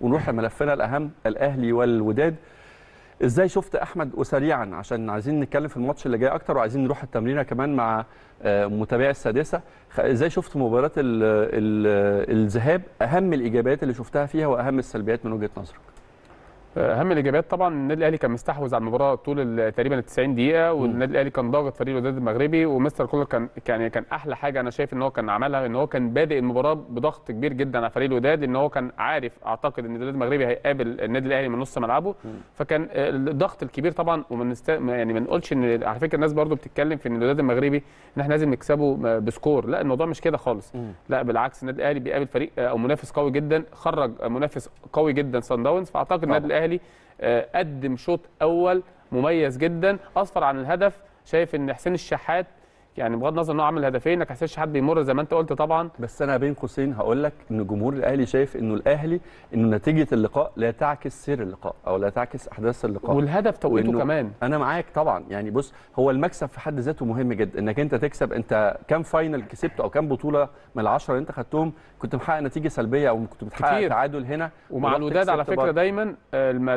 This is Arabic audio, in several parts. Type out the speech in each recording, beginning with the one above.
ونروح لملفنا الاهم الاهلي والوداد ازاي شفت احمد وسريعا عشان عايزين نتكلم في الماتش اللي جاي اكتر وعايزين نروح التمرينه كمان مع آه، متابعي السادسه ازاي شفت مباراه الذهاب اهم الايجابيات اللي شفتها فيها واهم السلبيات من وجهه نظرك آه، اهم الاجابات طبعا النادي الاهلي كان مستحوذ على المباراه طول تقريبا ال 90 دقيقه والنادي الاهلي كان ضاغط فريق الوداد المغربي ومستر كولر كان كان يعني كان احلى حاجه انا شايف ان هو كان عملها ان هو كان بادئ المباراه بضغط كبير جدا على فريق الوداد ان هو كان عارف اعتقد ان الوداد المغربي هيقابل النادي الاهلي من نص ملعبه فكان الضغط الكبير طبعا وما نست... يعني ما نقولش ان على فكره الناس برده بتتكلم في ان الوداد المغربي ان احنا لازم نكسبه آه، بسكور لا الموضوع مش كده خالص لا بالعكس النادي الاهلي بيقابل فريق آه، او منافس قوي جدا خرج منافس قوي جدا سان داونز فاعتقد النادي الاهلي آه، قدم شوط اول مميز جدا اصفر عن الهدف شايف ان حسين الشحات يعني بغض النظر انه عمل هدفين ما كسبش حد بيمر زي ما انت قلت طبعا بس انا بين قوسين هقول لك ان جمهور الاهلي شايف انه الاهلي انه نتيجه اللقاء لا تعكس سير اللقاء او لا تعكس احداث اللقاء والهدف توقيته كمان انا معاك طبعا يعني بص هو المكسب في حد ذاته مهم جدا انك انت تكسب انت كام فاينل كسبته او كام بطوله من العشرة اللي انت خدتهم كنت محقق نتيجه سلبيه او كنت بتحقق تعادل هنا ومع الوداد على فكره بقى. دايما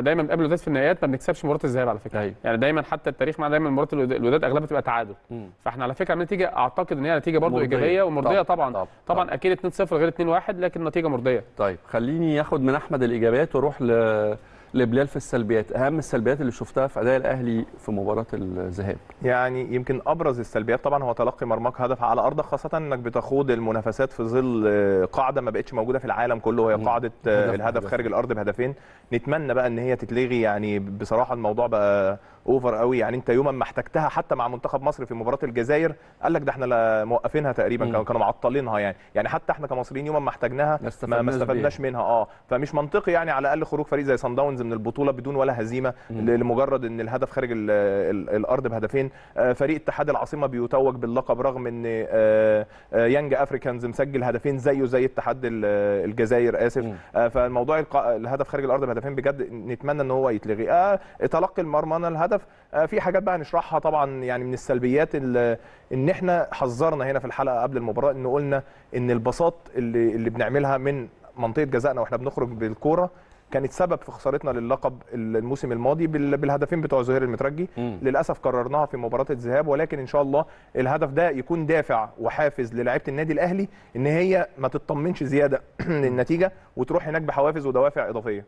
دايما بنقابل الوداد في النهائيات ما بنكسبش مباراه الذهاب على فكره أيوه. يعني دايما حتى التاريخ مع دايما مباراه الوداد اغلبها تبقى تعادل فاحنا على فكره حضرتك عن نتيجه اعتقد ان هي نتيجه برضه ايجابيه ومرضيه طبعا طبعا, طبعا, طبعا اكيد 2-0 غير 2-1 لكن نتيجه مرضيه طيب خليني اخد من احمد الايجابيات واروح ل لبلال في السلبيات اهم السلبيات اللي شفتها في اداء الاهلي في مباراه الذهاب يعني يمكن ابرز السلبيات طبعا هو تلقي مرماك هدف على ارضك خاصه انك بتخوض المنافسات في ظل آه، قاعده ما بقتش موجوده في العالم كله وهي قاعده آه، الهدف خارج الارض بهدفين نتمنى بقى ان هي تتلغي يعني بصراحه الموضوع بقى اوفر قوي يعني انت يوما ما احتجتها حتى مع منتخب مصر في مباراه الجزائر قال لك ده احنا موقفينها تقريبا كانوا معطلينها يعني يعني حتى احنا كمصريين يوما ما احتجناها ما استفدناش منها اه فمش منطقي يعني على الاقل خروج فريق زي سان داونز من البطوله بدون ولا هزيمه مم. لمجرد ان الهدف خارج الارض بهدفين آه، فريق اتحاد العاصمه بيتوج باللقب رغم ان يانج آه، افريكانز آه، مسجل هدفين زيه زي اتحاد الجزائر اسف مم. فالموضوع الهدف خارج الارض بهدفين بجد نتمنى ان هو يتلغي آه تلقي المرمانه الهدف للاسف آه، في حاجات بقى هنشرحها طبعا يعني من السلبيات ان احنا حذرنا هنا في الحلقه قبل المباراه ان قلنا ان البساط اللي اللي بنعملها من منطقه جزائنا واحنا بنخرج بالكوره كانت سبب في خسارتنا للقب الموسم الماضي بالهدفين بتوع زهير المترجي م. للاسف كررناها في مباراه الذهاب ولكن ان شاء الله الهدف ده يكون دافع وحافز للاعيبه النادي الاهلي ان هي ما تطمنش زياده للنتيجه وتروح هناك بحوافز ودوافع اضافيه